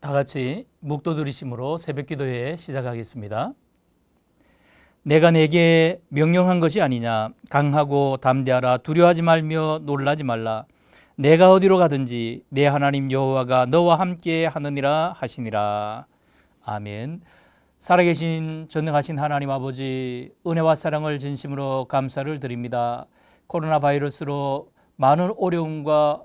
다 같이 묵도 들이심으로 새벽 기도회 시작하겠습니다. 내가 내게 명령한 것이 아니냐. 강하고 담대하라. 두려워하지 말며 놀라지 말라. 내가 어디로 가든지 내 하나님 여호와가 너와 함께 하느니라 하시니라. 아멘. 살아계신 전능하신 하나님 아버지 은혜와 사랑을 진심으로 감사를 드립니다. 코로나 바이러스로 많은 어려움과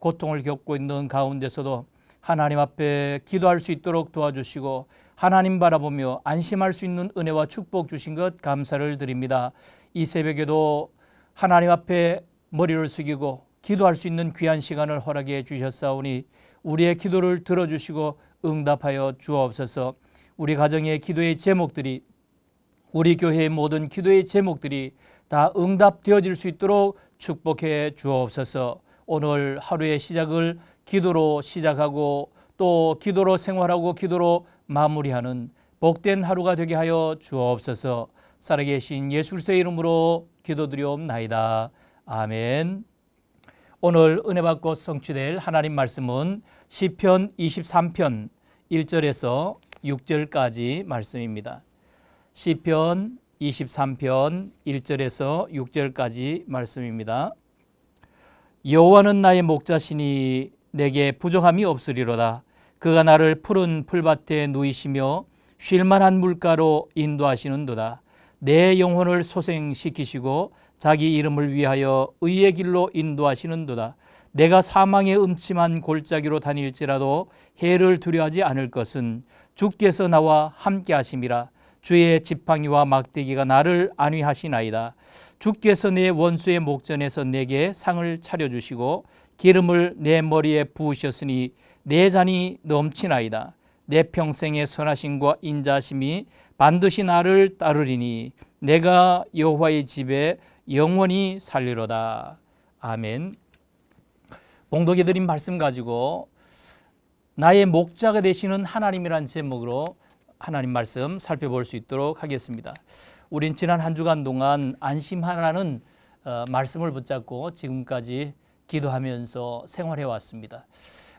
고통을 겪고 있는 가운데서도 하나님 앞에 기도할 수 있도록 도와주시고 하나님 바라보며 안심할 수 있는 은혜와 축복 주신 것 감사를 드립니다. 이 새벽에도 하나님 앞에 머리를 숙이고 기도할 수 있는 귀한 시간을 허락해 주셨사오니 우리의 기도를 들어주시고 응답하여 주옵소서. 우리 가정의 기도의 제목들이 우리 교회의 모든 기도의 제목들이 다 응답되어질 수 있도록 축복해 주옵소서. 오늘 하루의 시작을 기도로 시작하고 또 기도로 생활하고 기도로 마무리하는 복된 하루가 되게 하여 주옵소서. 살아계신 예수 그리스도의 이름으로 기도드리옵나이다. 아멘. 오늘 은혜 받고 성취될 하나님 말씀은 시편 23편 1절에서 6절까지 말씀입니다. 시편 23편 1절에서 6절까지 말씀입니다. 여호와는 나의 목자시니 내게 부족함이 없으리로다. 그가 나를 푸른 풀밭에 누이시며 쉴만한 물가로 인도하시는도다. 내 영혼을 소생시키시고 자기 이름을 위하여 의의 길로 인도하시는도다. 내가 사망의 음침한 골짜기로 다닐지라도 해를 두려하지 않을 것은 주께서 나와 함께 하심이라. 주의 지팡이와 막대기가 나를 안위하시나이다. 주께서 내 원수의 목전에서 내게 상을 차려주시고 기름을 내 머리에 부으셨으니 내 잔이 넘치나이다. 내 평생의 선하심과 인자심이 반드시 나를 따르리니 내가 여호와의 집에 영원히 살리로다. 아멘. 봉독이 드린 말씀 가지고 나의 목자가 되시는 하나님이란 제목으로 하나님 말씀 살펴볼 수 있도록 하겠습니다. 우린 지난 한 주간 동안 안심하라는 어, 말씀을 붙잡고 지금까지 기도하면서 생활해 왔습니다.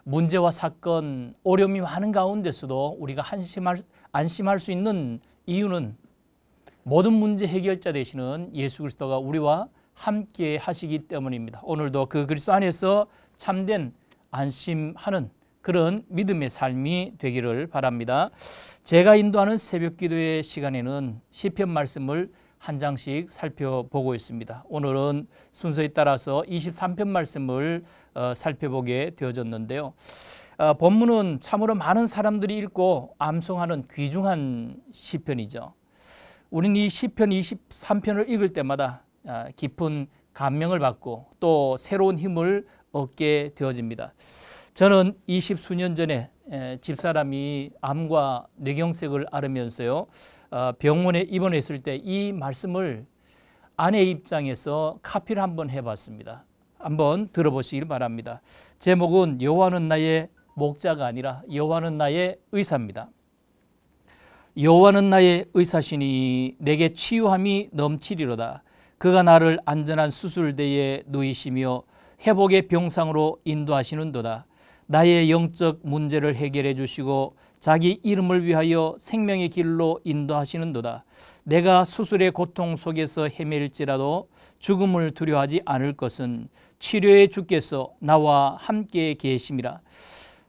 문제와 사건, 어려움이 많은 가운데서도 우리가 한심할, 안심할 수 있는 이유는 모든 문제 해결자 되시는 예수 그리스도가 우리와 함께 하시기 때문입니다. 오늘도 그 그리스도 안에서 참된 안심하는 그런 믿음의 삶이 되기를 바랍니다. 제가 인도하는 새벽 기도의 시간에는 시편 말씀을 한 장씩 살펴보고 있습니다. 오늘은 순서에 따라서 23편 말씀을 어, 살펴보게 되어졌는데요. 어, 본문은 참으로 많은 사람들이 읽고 암송하는 귀중한 시편이죠. 우리는 이 시편 23편을 읽을 때마다 아, 깊은 감명을 받고 또 새로운 힘을 얻게 되어집니다. 저는 20수년 전에 집사람이 암과 뇌경색을 앓으면서요. 어, 병원에 입원했을 때 이 말씀을 아내 입장에서 카피를 한번 해봤습니다. 한번 들어보시길 바랍니다. 제목은 여호와는 나의 목자가 아니라 여호와는 나의 의사입니다. 여호와는 나의 의사시니 내게 치유함이 넘치리로다. 그가 나를 안전한 수술대에 누이시며 회복의 병상으로 인도하시는도다. 나의 영적 문제를 해결해 주시고 자기 이름을 위하여 생명의 길로 인도하시는도다. 내가 수술의 고통 속에서 헤맬지라도 죽음을 두려워하지 않을 것은 치료의 주께서 나와 함께 계심이라.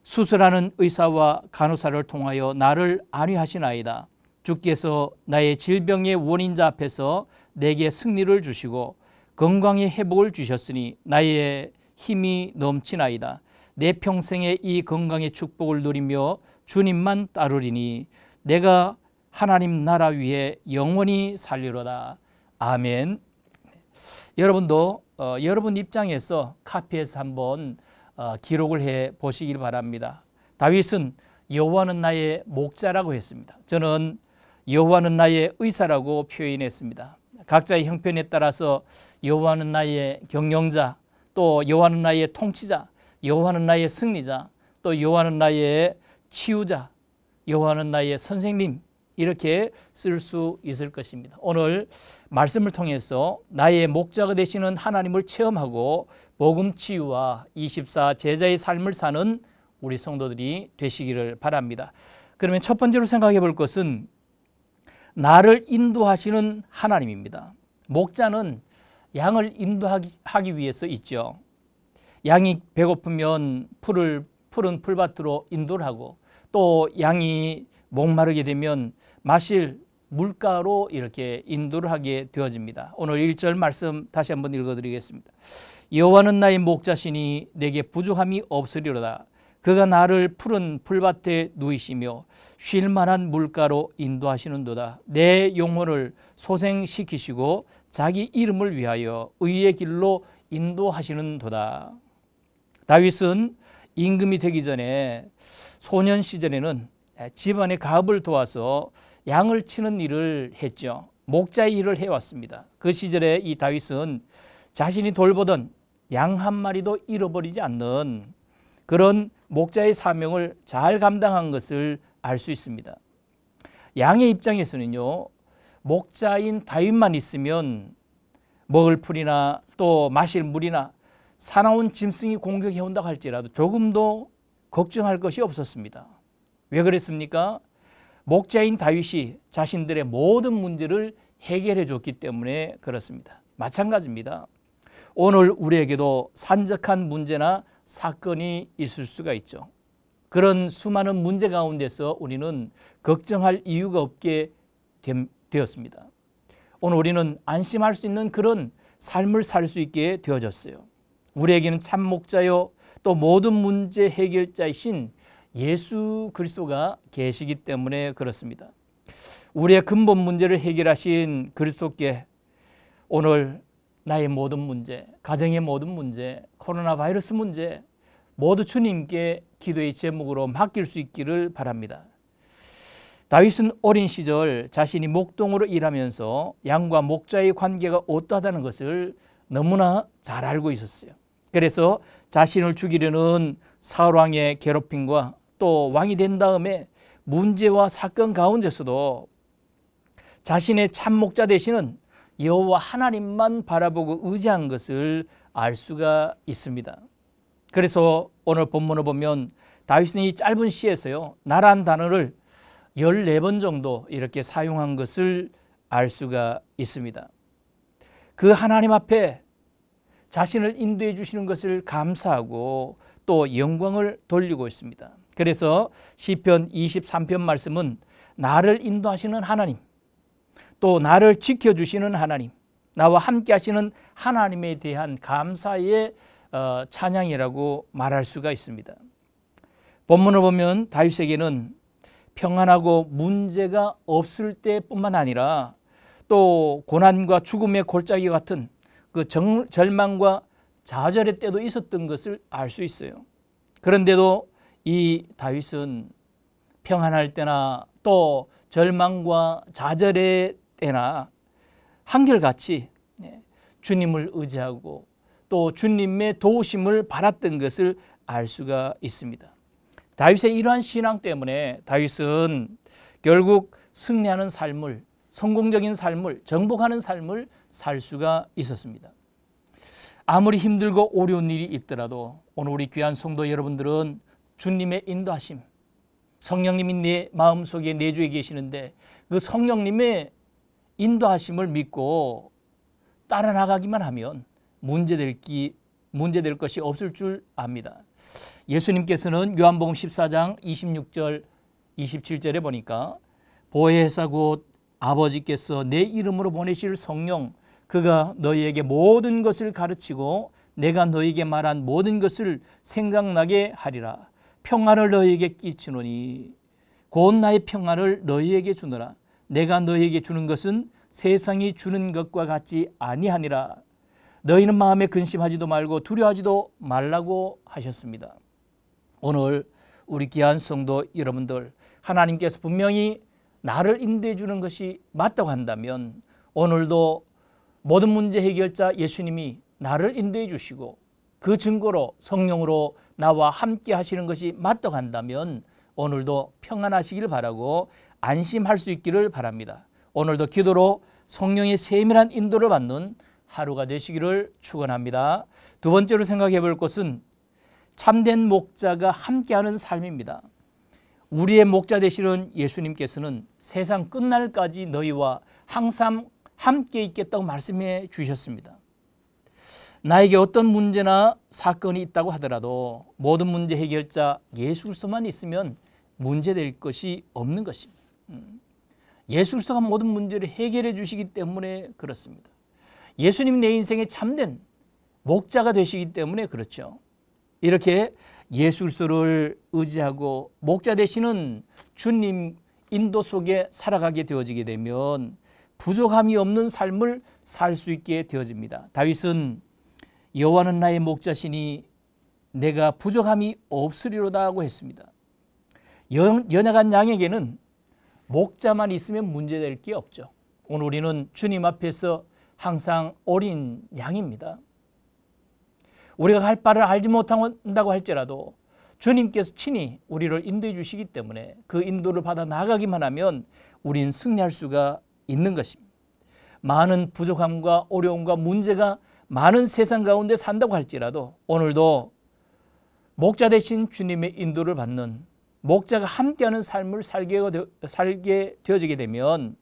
수술하는 의사와 간호사를 통하여 나를 안위하시나이다. 주께서 나의 질병의 원인자 앞에서 내게 승리를 주시고 건강의 회복을 주셨으니 나의 힘이 넘치나이다. 내 평생에 이 건강의 축복을 누리며 주님만 따르리니 내가 하나님 나라 위에 영원히 살리로다. 아멘. 여러분도 어, 여러분 입장에서 카피해서 한번 어, 기록을 해 보시길 바랍니다. 다윗은 여호와는 나의 목자라고 했습니다. 저는 여호와는 나의 의사라고 표현했습니다. 각자의 형편에 따라서 여호와는 나의 경영자, 또 여호와는 나의 통치자, 여호와는 나의 승리자, 또 여호와는 나의 치유자, 여호와는 나의 선생님 이렇게 쓸 수 있을 것입니다. 오늘 말씀을 통해서 나의 목자가 되시는 하나님을 체험하고 복음 치유와 24 제자의 삶을 사는 우리 성도들이 되시기를 바랍니다. 그러면 첫 번째로 생각해 볼 것은 나를 인도하시는 하나님입니다. 목자는 양을 인도하기 위해서 있죠. 양이 배고프면 풀을 푸른 풀밭으로 인도를 하고 또 양이 목마르게 되면 마실 물가로 이렇게 인도를 하게 되어집니다. 오늘 1절 말씀 다시 한번 읽어드리겠습니다. 여호와는 나의 목자시니 내게 부족함이 없으리로다. 그가 나를 푸른 풀밭에 누이시며 쉴 만한 물가로 인도하시는도다. 내 영혼을 소생시키시고 자기 이름을 위하여 의의 길로 인도하시는도다. 다윗은 임금이 되기 전에 소년 시절에는 집안의 가업을 도와서 양을 치는 일을 했죠. 목자의 일을 해왔습니다. 그 시절에 이 다윗은 자신이 돌보던 양 한 마리도 잃어버리지 않는 그런 목자의 사명을 잘 감당한 것을 알 수 있습니다. 양의 입장에서는요, 목자인 다윗만 있으면 먹을 풀이나 또 마실 물이나 사나운 짐승이 공격해온다 할지라도 조금도 걱정할 것이 없었습니다. 왜 그랬습니까? 목자인 다윗이 자신들의 모든 문제를 해결해 줬기 때문에 그렇습니다. 마찬가지입니다. 오늘 우리에게도 산적한 문제나 사건이 있을 수가 있죠. 그런 수많은 문제 가운데서 우리는 걱정할 이유가 없게 되었습니다. 오늘 우리는 안심할 수 있는 그런 삶을 살 수 있게 되어졌어요. 우리에게는 참 목자요 또 모든 문제 해결자이신 예수 그리스도가 계시기 때문에 그렇습니다. 우리의 근본 문제를 해결하신 그리스도께 오늘 나의 모든 문제, 가정의 모든 문제, 코로나 바이러스 문제 모두 주님께 기도의 제목으로 맡길 수 있기를 바랍니다. 다윗은 어린 시절 자신이 목동으로 일하면서 양과 목자의 관계가 어떠하다는 것을 너무나 잘 알고 있었어요. 그래서 자신을 죽이려는 사울 왕의 괴롭힘과 또 왕이 된 다음에 문제와 사건 가운데서도 자신의 참목자 되시는 여호와 하나님만 바라보고 의지한 것을 알 수가 있습니다. 그래서 오늘 본문을 보면 다윗은 이 짧은 시에서요. 나란 단어를 14번 정도 이렇게 사용한 것을 알 수가 있습니다. 그 하나님 앞에 자신을 인도해 주시는 것을 감사하고 또 영광을 돌리고 있습니다. 그래서 시편 23편 말씀은 나를 인도하시는 하나님, 또 나를 지켜 주시는 하나님, 나와 함께 하시는 하나님에 대한 감사의 어, 찬양이라고 말할 수가 있습니다. 본문을 보면 다윗에게는 평안하고 문제가 없을 때뿐만 아니라 또 고난과 죽음의 골짜기 같은 그 정, 절망과 좌절의 때도 있었던 것을 알 수 있어요. 그런데도 이 다윗은 평안할 때나 또 절망과 좌절의 때나 한결같이 네, 주님을 의지하고 또 주님의 도우심을 바랐던 것을 알 수가 있습니다. 다윗의 이러한 신앙 때문에 다윗은 결국 승리하는 삶을 성공적인 삶을 정복하는 삶을 살 수가 있었습니다. 아무리 힘들고 어려운 일이 있더라도 오늘 우리 귀한 성도 여러분들은 주님의 인도하심, 성령님이 내 마음속에 내주에 계시는데 그 성령님의 인도하심을 믿고 따라 나가기만 하면 문제될 기 문제될 것이 없을 줄 압니다. 예수님께서는 요한복음 14장 26절 27절에 보니까 보혜사 곧 아버지께서 내 이름으로 보내실 성령 그가 너희에게 모든 것을 가르치고 내가 너희에게 말한 모든 것을 생각나게 하리라. 평화를 너희에게 끼치노니 곧 나의 평화를 너희에게 주노라. 내가 너희에게 주는 것은 세상이 주는 것과 같지 아니하니라. 너희는 마음에 근심하지도 말고 두려워하지도 말라고 하셨습니다. 오늘 우리 귀한 성도 여러분들 하나님께서 분명히 나를 인도해 주는 것이 맞다고 한다면 오늘도 모든 문제 해결자 예수님이 나를 인도해 주시고 그 증거로 성령으로 나와 함께 하시는 것이 맞다고 한다면 오늘도 평안하시길 바라고 안심할 수 있기를 바랍니다. 오늘도 기도로 성령의 세밀한 인도를 받는 하루가 되시기를 축원합니다. 두 번째로 생각해 볼 것은 참된 목자가 함께하는 삶입니다. 우리의 목자 되시는 예수님께서는 세상 끝날까지 너희와 항상 함께 있겠다고 말씀해 주셨습니다. 나에게 어떤 문제나 사건이 있다고 하더라도 모든 문제 해결자 예수 그리스도만 있으면 문제될 것이 없는 것입니다. 음. 예수 그리스도가 모든 문제를 해결해 주시기 때문에 그렇습니다. 예수님 내 인생의 참된 목자가 되시기 때문에 그렇죠. 이렇게 예수 그리스도를 의지하고 목자 되시는 주님 인도 속에 살아가게 되어지게 되면 부족함이 없는 삶을 살 수 있게 되어집니다. 다윗은 여호와는 나의 목자시니 내가 부족함이 없으리로다고 했습니다. 연, 연약한 양에게는 목자만 있으면 문제될 게 없죠. 오늘 우리는 주님 앞에서 항상 어린 양입니다. 우리가 할 바를 알지 못한다고 할지라도 주님께서 친히 우리를 인도해 주시기 때문에 그 인도를 받아 나가기만 하면 우린 승리할 수가 있는 것입니다. 많은 부족함과 어려움과 문제가 많은 세상 가운데 산다고 할지라도 오늘도 목자 대신 주님의 인도를 받는 목자가 함께하는 삶을 살게, 어, 살게 되어지게 되면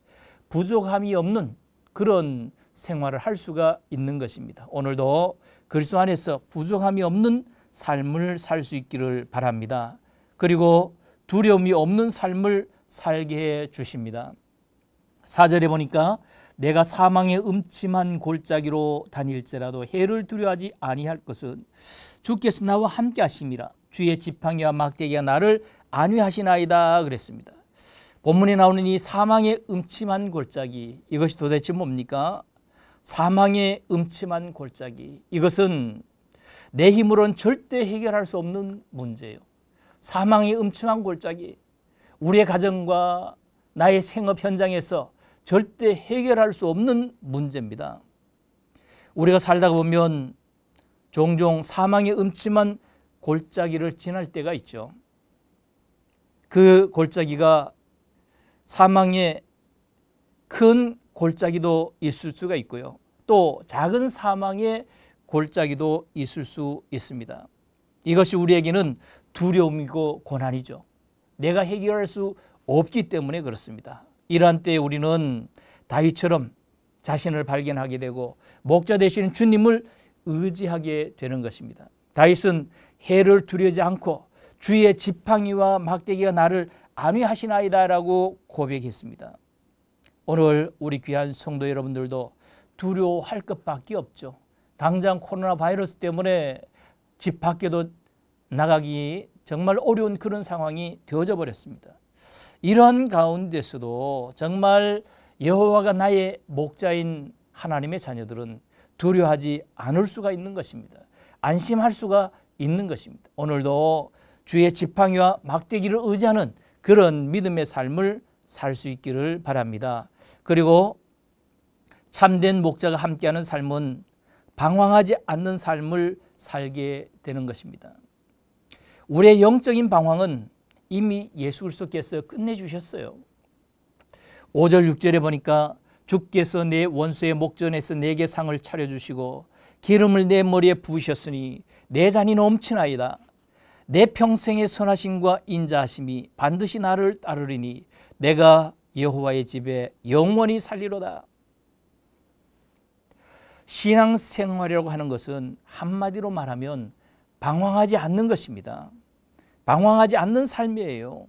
부족함이 없는 그런 생활을 할 수가 있는 것입니다. 오늘도 그리스도 안에서 부족함이 없는 삶을 살 수 있기를 바랍니다. 그리고 두려움이 없는 삶을 살게 해 주십니다. 사절에 보니까 내가 사망의 음침한 골짜기로 다닐지라도 해를 두려워하지 아니할 것은 주께서 나와 함께 하십이라 주의 지팡이와 막대기가 나를 안위하시나이다 그랬습니다. 본문에 나오는 이 사망의 음침한 골짜기 이것이 도대체 뭡니까? 사망의 음침한 골짜기 이것은 내 힘으로는 절대 해결할 수 없는 문제예요. 사망의 음침한 골짜기 우리의 가정과 나의 생업 현장에서 절대 해결할 수 없는 문제입니다. 우리가 살다 보면 종종 사망의 음침한 골짜기를 지날 때가 있죠. 그 골짜기가 사망의 큰 골짜기도 있을 수가 있고요. 또 작은 사망의 골짜기도 있을 수 있습니다. 이것이 우리에게는 두려움이고 고난이죠. 내가 해결할 수 없기 때문에 그렇습니다. 이러한 때 우리는 다윗처럼 자신을 발견하게 되고 목자 되시 주님을 의지하게 되는 것입니다. 다윗은 해를 두려지 않고 주의 지팡이와 막대기가 나를 안위하시나이다라고 고백했습니다. 오늘 우리 귀한 성도 여러분들도 두려워할 것밖에 없죠. 당장 코로나 바이러스 때문에 집 밖에도 나가기 정말 어려운 그런 상황이 되어져 버렸습니다. 이런 가운데서도 정말 여호와가 나의 목자인 하나님의 자녀들은 두려워하지 않을 수가 있는 것입니다. 안심할 수가 있는 것입니다. 오늘도 주의 지팡이와 막대기를 의지하는 그런 믿음의 삶을 살 수 있기를 바랍니다. 그리고 참된 목자가 함께하는 삶은 방황하지 않는 삶을 살게 되는 것입니다. 우리의 영적인 방황은 이미 예수 그리스도께서 끝내주셨어요. 5절 6절에 보니까 주께서 내 원수의 목전에서 내게 상을 차려주시고 기름을 내 머리에 부으셨으니 내 잔이 넘치나이다. 내 평생의 선하심과 인자하심이 반드시 나를 따르리니 내가 여호와의 집에 영원히 살리로다. 신앙생활이라고 하는 것은 한마디로 말하면 방황하지 않는 것입니다. 방황하지 않는 삶이에요.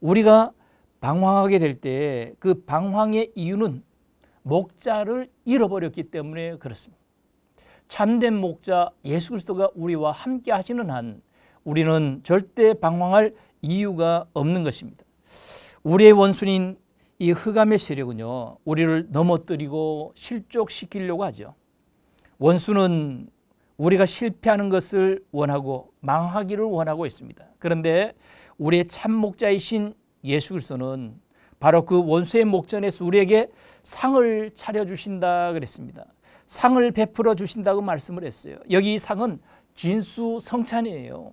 우리가 방황하게 될 때 그 방황의 이유는 목자를 잃어버렸기 때문에 그렇습니다. 참된 목자 예수 그리스도가 우리와 함께 하시는 한 우리는 절대 방황할 이유가 없는 것입니다. 우리의 원수인 이 흑암의 세력은요, 우리를 넘어뜨리고 실족시키려고 하죠. 원수는 우리가 실패하는 것을 원하고 망하기를 원하고 있습니다. 그런데 우리의 참 목자이신 예수 그리스도는 바로 그 원수의 목전에서 우리에게 상을 차려 주신다 그랬습니다. 상을 베풀어 주신다고 말씀을 했어요. 여기 이 상은 진수 성찬이에요.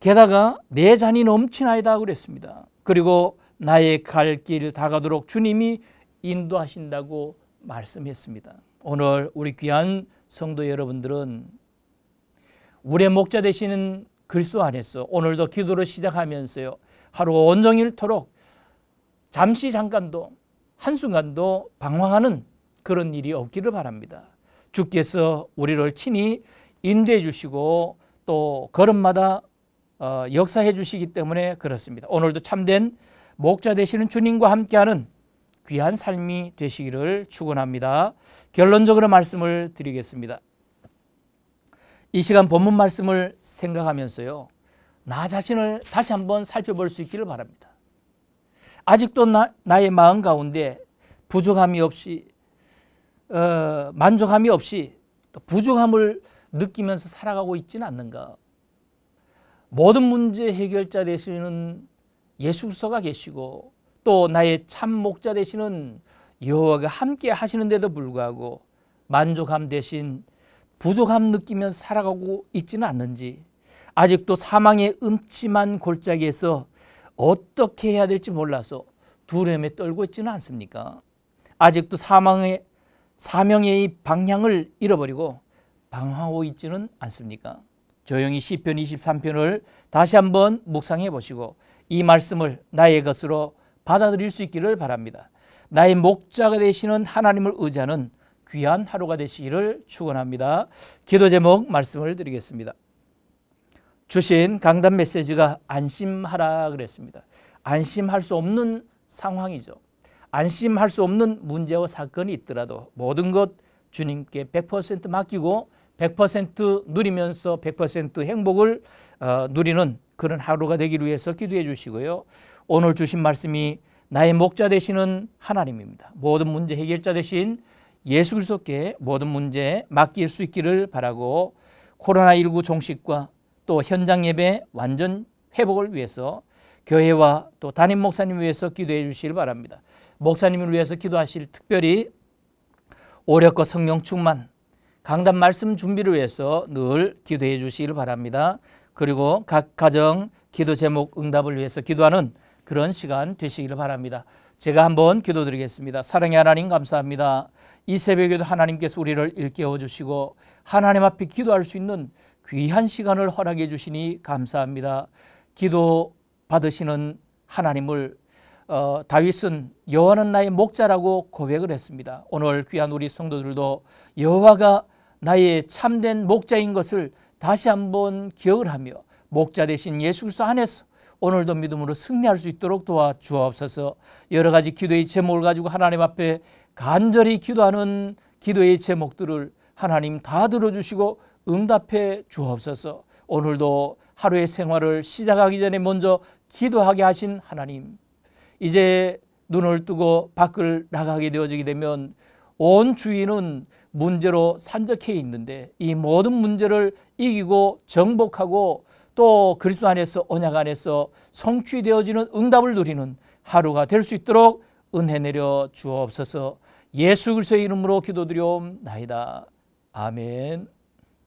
게다가 내 잔이 넘치나이다 그랬습니다. 그리고 나의 갈길 다가도록 주님이 인도하신다고 말씀했습니다. 오늘 우리 귀한 성도 여러분들은 우리의 목자 되시는 그리스도 안에서 오늘도 기도를 시작하면서요. 하루 온종일토록 잠시 잠깐도 한순간도 방황하는 그런 일이 없기를 바랍니다. 주께서 우리를 친히 인도해 주시고 또 걸음마다 어, 역사해 주시기 때문에 그렇습니다. 오늘도 참된 목자 되시는 주님과 함께하는 귀한 삶이 되시기를 축원합니다. 결론적으로 말씀을 드리겠습니다. 이 시간 본문 말씀을 생각하면서요. 나 자신을 다시 한번 살펴볼 수 있기를 바랍니다. 아직도 나, 나의 마음 가운데 부족함이 없이 어, 만족함이 없이 부족함을 느끼면서 살아가고 있지는 않는가. 모든 문제 해결자 되시는 예수 그리가 계시고 또 나의 참 목자 되시는 여호와가 함께 하시는데도 불구하고 만족함 대신 부족함 느끼며 살아가고 있지는 않는지 아직도 사망의 음침한 골짜기에서 어떻게 해야 될지 몰라서 두려움에 떨고 있지는 않습니까? 아직도 사망의 사명의 방향을 잃어버리고 방황하고 있지는 않습니까? 조용히 시편 23편을 다시 한번 묵상해 보시고 이 말씀을 나의 것으로 받아들일 수 있기를 바랍니다. 나의 목자가 되시는 하나님을 의지하는 귀한 하루가 되시기를 축원합니다. 기도 제목 말씀을 드리겠습니다. 주신 강단 메시지가 안심하라 그랬습니다. 안심할 수 없는 상황이죠. 안심할 수 없는 문제와 사건이 있더라도 모든 것 주님께 100% 맡기고 100% 누리면서 100% 행복을 어, 누리는 그런 하루가 되기 위해서 기도해 주시고요. 오늘 주신 말씀이 나의 목자 되시는 하나님입니다. 모든 문제 해결자 되신 예수 그리스도께 모든 문제 맡길 수 있기를 바라고 코로나19 종식과 또 현장 예배 완전 회복을 위해서 교회와 또 담임 목사님 위해서 기도해 주시길 바랍니다. 목사님을 위해서 기도하실 특별히 오력과 성령 충만 강단 말씀 준비를 위해서 늘 기도해 주시길 바랍니다. 그리고 각 가정 기도 제목 응답을 위해서 기도하는 그런 시간 되시기를 바랍니다. 제가 한번 기도드리겠습니다. 사랑의 하나님 감사합니다. 이 새벽에도 하나님께서 우리를 일깨워 주시고 하나님 앞에 기도할 수 있는 귀한 시간을 허락해 주시니 감사합니다. 기도 받으시는 하나님을 어, 다윗은 여호와는 나의 목자라고 고백을 했습니다. 오늘 귀한 우리 성도들도 여호와가 나의 참된 목자인 것을 다시 한번 기억을 하며 목자 대신 예수 그리스도 안에서 오늘도 믿음으로 승리할 수 있도록 도와주옵소서 여러 가지 기도의 제목을 가지고 하나님 앞에 간절히 기도하는 기도의 제목들을 하나님 다 들어주시고 응답해 주옵소서 오늘도 하루의 생활을 시작하기 전에 먼저 기도하게 하신 하나님 이제 눈을 뜨고 밖을 나가게 되어지게 되면 온주인은 문제로 산적해 있는데 이 모든 문제를 이기고 정복하고 또 그리스도 안에서 언약 안에서 성취되어지는 응답을 누리는 하루가 될 수 있도록 은혜 내려 주옵소서. 예수 그리스도의 이름으로 기도드려옵나이다. 아멘.